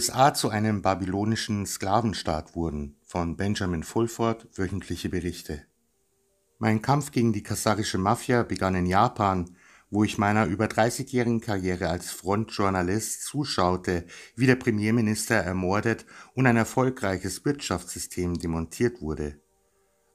USA zu einem babylonischen Sklavenstaat wurden, von Benjamin Fulford wöchentliche Berichte. Mein Kampf gegen die kasarische Mafia begann in Japan, wo ich meiner über 30-jährigen Karriere als Frontjournalist zuschaute, wie der Premierminister ermordet und ein erfolgreiches Wirtschaftssystem demontiert wurde.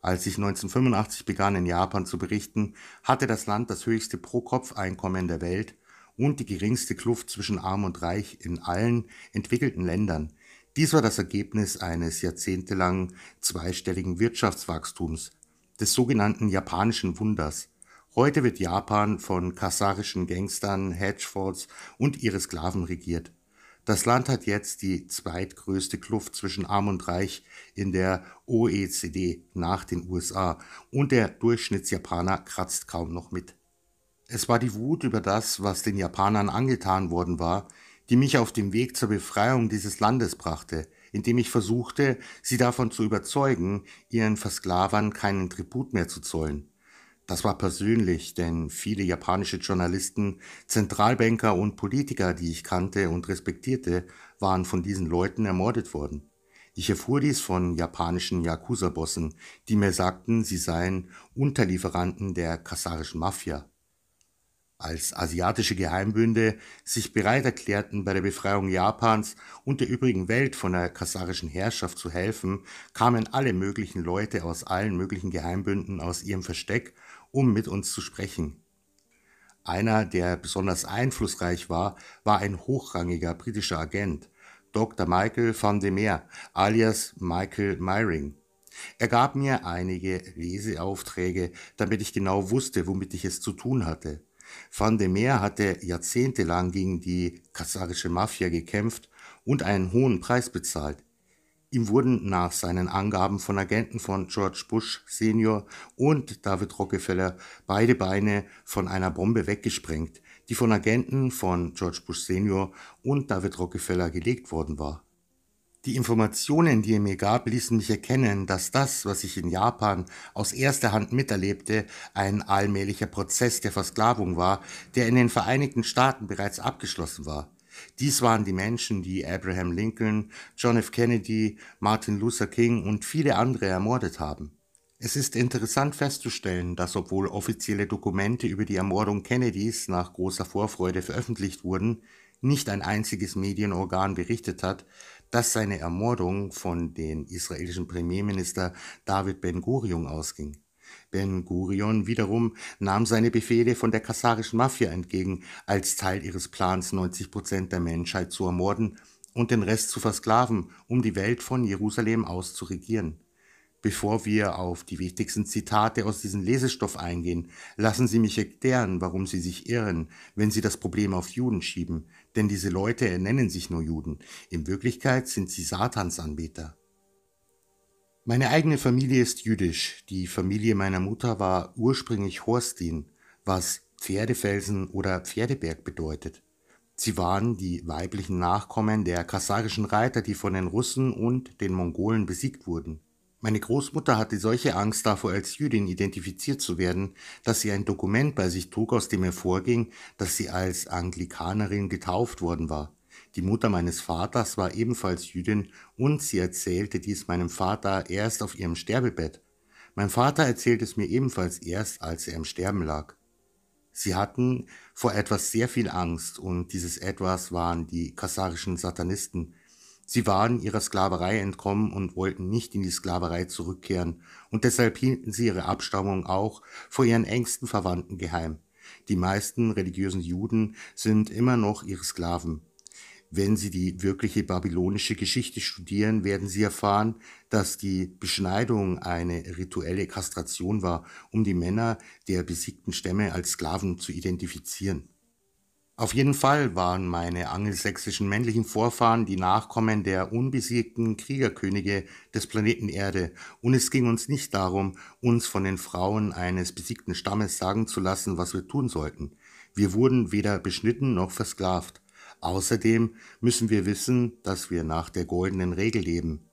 Als ich 1985 begann, in Japan zu berichten, hatte das Land das höchste Pro-Kopf-Einkommen der Welt und die geringste Kluft zwischen Arm und Reich in allen entwickelten Ländern. Dies war das Ergebnis eines jahrzehntelangen zweistelligen Wirtschaftswachstums, des sogenannten japanischen Wunders. Heute wird Japan von kasachischen Gangstern, Hedgefonds und ihre Sklaven regiert. Das Land hat jetzt die zweitgrößte Kluft zwischen Arm und Reich in der OECD nach den USA und der Durchschnittsjapaner kratzt kaum noch mit. Es war die Wut über das, was den Japanern angetan worden war, die mich auf dem Weg zur Befreiung dieses Landes brachte, indem ich versuchte, sie davon zu überzeugen, ihren Versklavern keinen Tribut mehr zu zollen. Das war persönlich, denn viele japanische Journalisten, Zentralbanker und Politiker, die ich kannte und respektierte, waren von diesen Leuten ermordet worden. Ich erfuhr dies von japanischen Yakuza-Bossen, die mir sagten, sie seien Unterlieferanten der kasarischen Mafia als asiatische Geheimbünde sich bereit erklärten, bei der Befreiung Japans und der übrigen Welt von der kasarischen Herrschaft zu helfen, kamen alle möglichen Leute aus allen möglichen Geheimbünden aus ihrem Versteck, um mit uns zu sprechen. Einer, der besonders einflussreich war, war ein hochrangiger britischer Agent, Dr. Michael van de Meer, alias Michael Myring. Er gab mir einige Leseaufträge, damit ich genau wusste, womit ich es zu tun hatte. Van de Meer hatte jahrzehntelang gegen die kasarische Mafia gekämpft und einen hohen Preis bezahlt. Ihm wurden nach seinen Angaben von Agenten von George Bush Senior und David Rockefeller beide Beine von einer Bombe weggesprengt, die von Agenten von George Bush Senior und David Rockefeller gelegt worden war die Informationen, die er mir gab, ließen mich erkennen, dass das, was ich in Japan aus erster Hand miterlebte, ein allmählicher Prozess der Versklavung war, der in den Vereinigten Staaten bereits abgeschlossen war. Dies waren die Menschen, die Abraham Lincoln, John F. Kennedy, Martin Luther King und viele andere ermordet haben. Es ist interessant festzustellen, dass obwohl offizielle Dokumente über die Ermordung Kennedys nach großer Vorfreude veröffentlicht wurden, nicht ein einziges Medienorgan berichtet hat, dass seine Ermordung von den israelischen Premierminister David Ben-Gurion ausging. Ben-Gurion wiederum nahm seine Befehle von der kasarischen Mafia entgegen, als Teil ihres Plans, 90 Prozent der Menschheit zu ermorden und den Rest zu versklaven, um die Welt von Jerusalem aus zu regieren. Bevor wir auf die wichtigsten Zitate aus diesem Lesestoff eingehen, lassen Sie mich erklären, warum Sie sich irren, wenn Sie das Problem auf Juden schieben, denn diese Leute nennen sich nur Juden, in Wirklichkeit sind sie Satansanbeter. Meine eigene Familie ist jüdisch, die Familie meiner Mutter war ursprünglich Horstin, was Pferdefelsen oder Pferdeberg bedeutet. Sie waren die weiblichen Nachkommen der kasarischen Reiter, die von den Russen und den Mongolen besiegt wurden. Meine Großmutter hatte solche Angst davor, als Jüdin identifiziert zu werden, dass sie ein Dokument bei sich trug, aus dem hervorging, dass sie als Anglikanerin getauft worden war. Die Mutter meines Vaters war ebenfalls Jüdin und sie erzählte dies meinem Vater erst auf ihrem Sterbebett. Mein Vater erzählte es mir ebenfalls erst, als er im Sterben lag. Sie hatten vor etwas sehr viel Angst und dieses etwas waren die kasarischen Satanisten. Sie waren ihrer Sklaverei entkommen und wollten nicht in die Sklaverei zurückkehren, und deshalb hielten sie ihre Abstammung auch vor ihren engsten Verwandten geheim. Die meisten religiösen Juden sind immer noch ihre Sklaven. Wenn Sie die wirkliche babylonische Geschichte studieren, werden Sie erfahren, dass die Beschneidung eine rituelle Kastration war, um die Männer der besiegten Stämme als Sklaven zu identifizieren. Auf jeden Fall waren meine angelsächsischen männlichen Vorfahren die Nachkommen der unbesiegten Kriegerkönige des Planeten Erde, und es ging uns nicht darum, uns von den Frauen eines besiegten Stammes sagen zu lassen, was wir tun sollten. Wir wurden weder beschnitten noch versklavt. Außerdem müssen wir wissen, dass wir nach der goldenen Regel leben.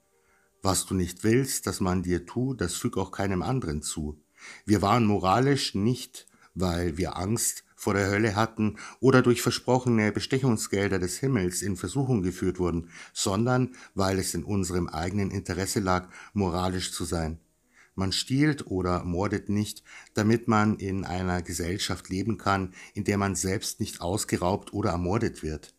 Was du nicht willst, dass man dir tut, das füg auch keinem anderen zu. Wir waren moralisch nicht, weil wir Angst vor der Hölle hatten oder durch versprochene Bestechungsgelder des Himmels in Versuchung geführt wurden, sondern weil es in unserem eigenen Interesse lag, moralisch zu sein. Man stiehlt oder mordet nicht, damit man in einer Gesellschaft leben kann, in der man selbst nicht ausgeraubt oder ermordet wird.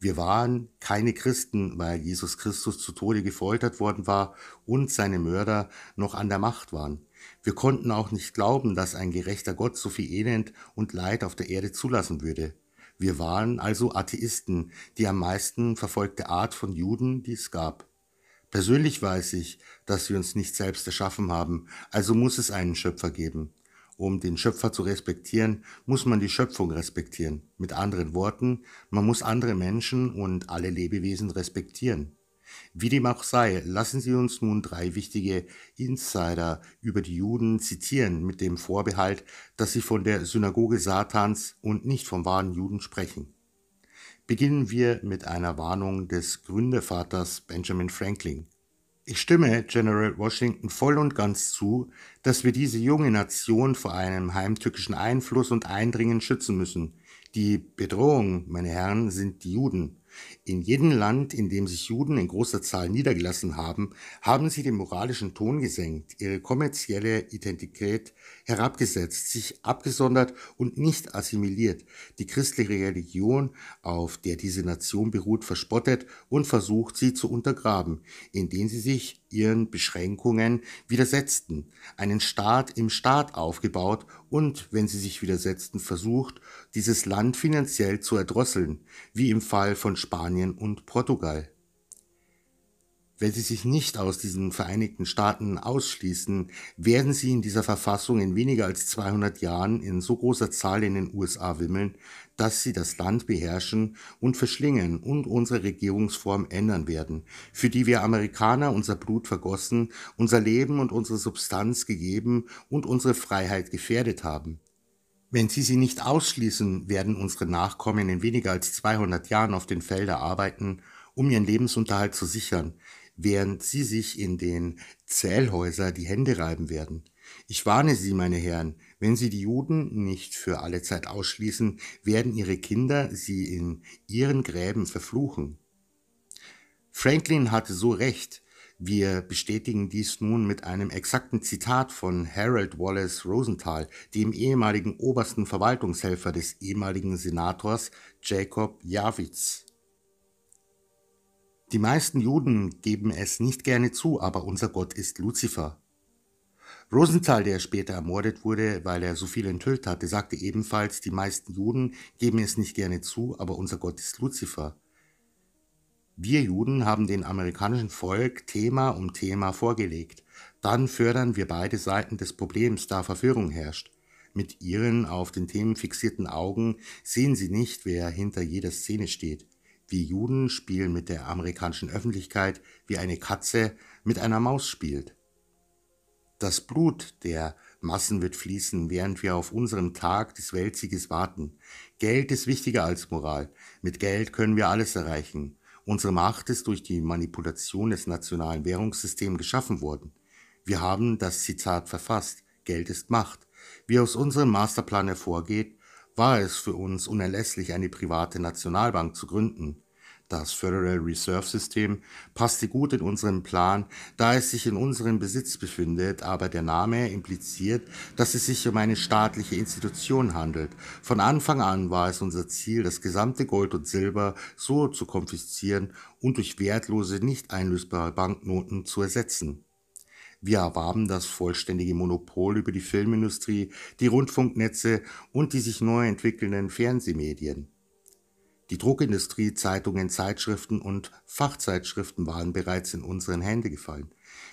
Wir waren keine Christen, weil Jesus Christus zu Tode gefoltert worden war und seine Mörder noch an der Macht waren. Wir konnten auch nicht glauben, dass ein gerechter Gott so viel Elend und Leid auf der Erde zulassen würde. Wir waren also Atheisten, die am meisten verfolgte Art von Juden, die es gab. Persönlich weiß ich, dass wir uns nicht selbst erschaffen haben, also muss es einen Schöpfer geben. Um den Schöpfer zu respektieren, muss man die Schöpfung respektieren. Mit anderen Worten, man muss andere Menschen und alle Lebewesen respektieren. Wie dem auch sei, lassen Sie uns nun drei wichtige Insider über die Juden zitieren mit dem Vorbehalt, dass sie von der Synagoge Satans und nicht vom wahren Juden sprechen. Beginnen wir mit einer Warnung des Gründervaters Benjamin Franklin. Ich stimme General Washington voll und ganz zu, dass wir diese junge Nation vor einem heimtückischen Einfluss und Eindringen schützen müssen. Die Bedrohung, meine Herren, sind die Juden. In jedem Land, in dem sich Juden in großer Zahl niedergelassen haben, haben sie den moralischen Ton gesenkt, ihre kommerzielle Identität herabgesetzt, sich abgesondert und nicht assimiliert, die christliche Religion, auf der diese Nation beruht, verspottet und versucht, sie zu untergraben, indem sie sich ihren Beschränkungen widersetzten, einen Staat im Staat aufgebaut und, wenn sie sich widersetzten, versucht, dieses Land finanziell zu erdrosseln, wie im Fall von Spanien und Portugal. Wenn sie sich nicht aus diesen Vereinigten Staaten ausschließen, werden sie in dieser Verfassung in weniger als 200 Jahren in so großer Zahl in den USA wimmeln, dass sie das Land beherrschen und verschlingen und unsere Regierungsform ändern werden, für die wir Amerikaner unser Blut vergossen, unser Leben und unsere Substanz gegeben und unsere Freiheit gefährdet haben. Wenn Sie sie nicht ausschließen, werden unsere Nachkommen in weniger als 200 Jahren auf den Felder arbeiten, um ihren Lebensunterhalt zu sichern, während Sie sich in den Zählhäuser die Hände reiben werden. Ich warne Sie, meine Herren, wenn Sie die Juden nicht für alle Zeit ausschließen, werden Ihre Kinder Sie in ihren Gräben verfluchen. Franklin hatte so recht, wir bestätigen dies nun mit einem exakten Zitat von Harold Wallace Rosenthal, dem ehemaligen obersten Verwaltungshelfer des ehemaligen Senators Jacob Javits. Die meisten Juden geben es nicht gerne zu, aber unser Gott ist Luzifer. Rosenthal, der später ermordet wurde, weil er so viel enthüllt hatte, sagte ebenfalls, die meisten Juden geben es nicht gerne zu, aber unser Gott ist Luzifer. Wir Juden haben den amerikanischen Volk Thema um Thema vorgelegt. Dann fördern wir beide Seiten des Problems, da Verführung herrscht. Mit ihren auf den Themen fixierten Augen sehen sie nicht, wer hinter jeder Szene steht wie Juden spielen mit der amerikanischen Öffentlichkeit, wie eine Katze mit einer Maus spielt. Das Blut der Massen wird fließen, während wir auf unserem Tag des Weltsieges warten. Geld ist wichtiger als Moral. Mit Geld können wir alles erreichen. Unsere Macht ist durch die Manipulation des nationalen Währungssystems geschaffen worden. Wir haben das Zitat verfasst. Geld ist Macht. Wie aus unserem Masterplan hervorgeht, war es für uns unerlässlich, eine private Nationalbank zu gründen. Das Federal Reserve System passte gut in unseren Plan, da es sich in unserem Besitz befindet, aber der Name impliziert, dass es sich um eine staatliche Institution handelt. Von Anfang an war es unser Ziel, das gesamte Gold und Silber so zu konfiszieren und durch wertlose, nicht einlösbare Banknoten zu ersetzen. Wir erwarben das vollständige Monopol über die Filmindustrie, die Rundfunknetze und die sich neu entwickelnden Fernsehmedien. Die Druckindustrie, Zeitungen, Zeitschriften und Fachzeitschriften waren bereits in unseren Hände gefallen.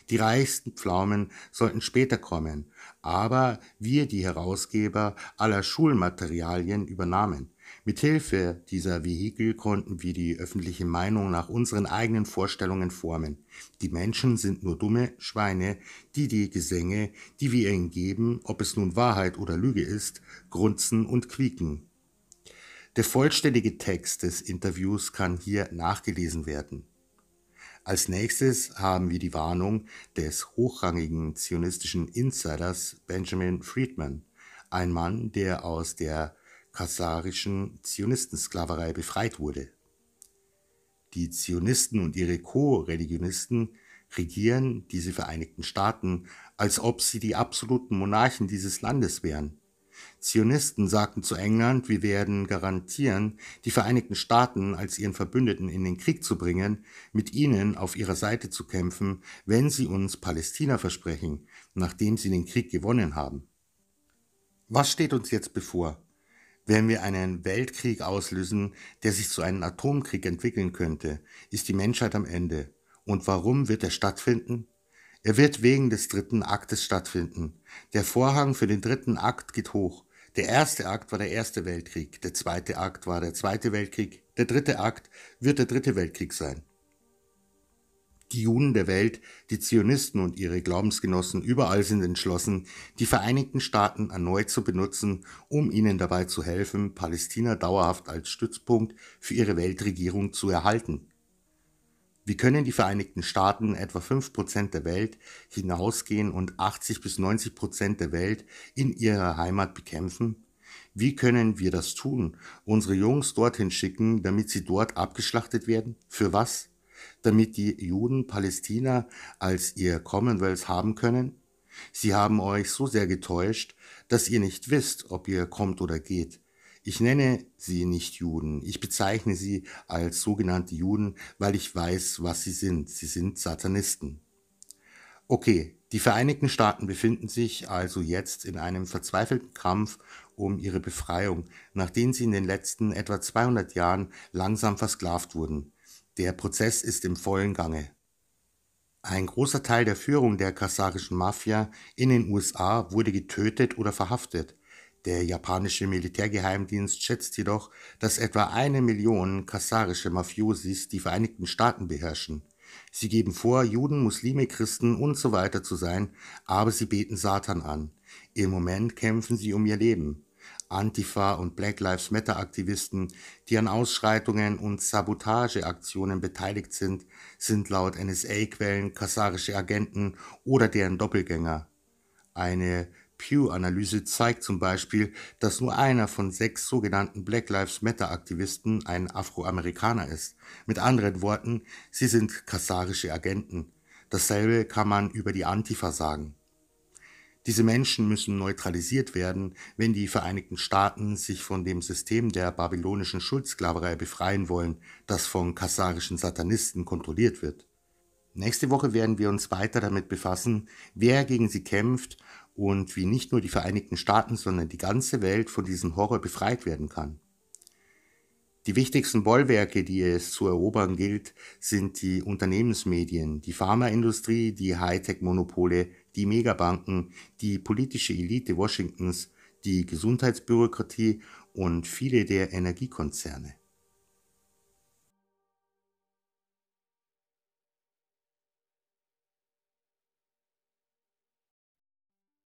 Die reichsten Pflaumen sollten später kommen, aber wir, die Herausgeber aller Schulmaterialien, übernahmen. Mithilfe dieser Vehikel konnten wir die öffentliche Meinung nach unseren eigenen Vorstellungen formen. Die Menschen sind nur dumme Schweine, die die Gesänge, die wir ihnen geben, ob es nun Wahrheit oder Lüge ist, grunzen und quieken. Der vollständige Text des Interviews kann hier nachgelesen werden. Als nächstes haben wir die Warnung des hochrangigen zionistischen Insiders Benjamin Friedman, ein Mann, der aus der kasarischen Zionistensklaverei befreit wurde. Die Zionisten und ihre Co-Religionisten regieren diese Vereinigten Staaten, als ob sie die absoluten Monarchen dieses Landes wären. Zionisten sagten zu England, wir werden garantieren, die Vereinigten Staaten als ihren Verbündeten in den Krieg zu bringen, mit ihnen auf ihrer Seite zu kämpfen, wenn sie uns Palästina versprechen, nachdem sie den Krieg gewonnen haben. Was steht uns jetzt bevor? Wenn wir einen Weltkrieg auslösen, der sich zu einem Atomkrieg entwickeln könnte, ist die Menschheit am Ende. Und warum wird er stattfinden? Er wird wegen des dritten Aktes stattfinden. Der Vorhang für den dritten Akt geht hoch. Der erste Akt war der Erste Weltkrieg, der zweite Akt war der Zweite Weltkrieg, der dritte Akt wird der Dritte Weltkrieg sein. Die Juden der Welt, die Zionisten und ihre Glaubensgenossen überall sind entschlossen, die Vereinigten Staaten erneut zu benutzen, um ihnen dabei zu helfen, Palästina dauerhaft als Stützpunkt für ihre Weltregierung zu erhalten. Wie können die Vereinigten Staaten, etwa 5% der Welt, hinausgehen und 80 bis 90% der Welt in ihrer Heimat bekämpfen? Wie können wir das tun? Unsere Jungs dorthin schicken, damit sie dort abgeschlachtet werden? Für was? damit die Juden Palästina als ihr Commonwealth haben können? Sie haben euch so sehr getäuscht, dass ihr nicht wisst, ob ihr kommt oder geht. Ich nenne sie nicht Juden, ich bezeichne sie als sogenannte Juden, weil ich weiß, was sie sind. Sie sind Satanisten. Okay, die Vereinigten Staaten befinden sich also jetzt in einem verzweifelten Kampf um ihre Befreiung, nachdem sie in den letzten etwa 200 Jahren langsam versklavt wurden. Der Prozess ist im vollen Gange. Ein großer Teil der Führung der kasachischen Mafia in den USA wurde getötet oder verhaftet. Der japanische Militärgeheimdienst schätzt jedoch, dass etwa eine Million kasarische Mafiosis die Vereinigten Staaten beherrschen. Sie geben vor, Juden, Muslime, Christen und so weiter zu sein, aber sie beten Satan an. Im Moment kämpfen sie um ihr Leben. Antifa und Black Lives Matter Aktivisten, die an Ausschreitungen und Sabotageaktionen beteiligt sind, sind laut NSA-Quellen kasarische Agenten oder deren Doppelgänger. Eine Pew-Analyse zeigt zum Beispiel, dass nur einer von sechs sogenannten Black Lives Matter-Aktivisten ein Afroamerikaner ist. Mit anderen Worten, sie sind kasarische Agenten. Dasselbe kann man über die Antifa sagen. Diese Menschen müssen neutralisiert werden, wenn die Vereinigten Staaten sich von dem System der babylonischen Schuldsklaverei befreien wollen, das von kasarischen Satanisten kontrolliert wird. Nächste Woche werden wir uns weiter damit befassen, wer gegen sie kämpft und wie nicht nur die Vereinigten Staaten, sondern die ganze Welt von diesem Horror befreit werden kann. Die wichtigsten Bollwerke, die es zu erobern gilt, sind die Unternehmensmedien, die Pharmaindustrie, die Hightech-Monopole, die Megabanken, die politische Elite Washingtons, die Gesundheitsbürokratie und viele der Energiekonzerne.